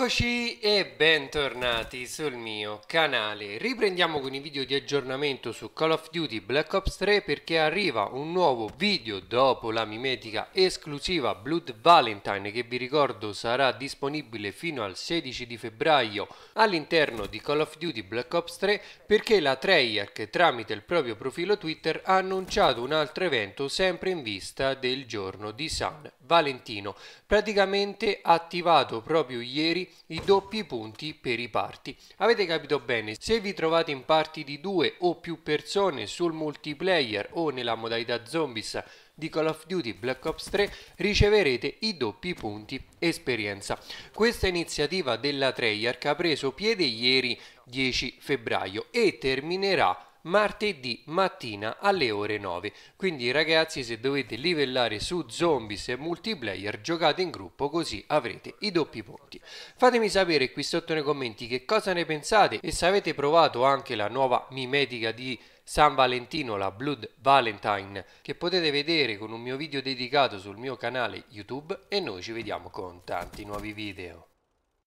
Eccoci e bentornati sul mio canale. Riprendiamo con i video di aggiornamento su Call of Duty Black Ops 3 perché arriva un nuovo video dopo la mimetica esclusiva Blood Valentine che vi ricordo sarà disponibile fino al 16 di febbraio all'interno di Call of Duty Black Ops 3 perché la Treyarch tramite il proprio profilo Twitter ha annunciato un altro evento sempre in vista del giorno di San Valentino praticamente attivato proprio ieri i doppi punti per i parti. Avete capito bene, se vi trovate in parti di due o più persone sul multiplayer o nella modalità zombies di Call of Duty Black Ops 3 riceverete i doppi punti esperienza. Questa iniziativa della Treyarch ha preso piede ieri 10 febbraio e terminerà martedì mattina alle ore 9. Quindi ragazzi se dovete livellare su zombies e multiplayer giocate in gruppo così avrete i doppi punti. Fatemi sapere qui sotto nei commenti che cosa ne pensate e se avete provato anche la nuova mimetica di San Valentino, la Blood Valentine, che potete vedere con un mio video dedicato sul mio canale YouTube e noi ci vediamo con tanti nuovi video.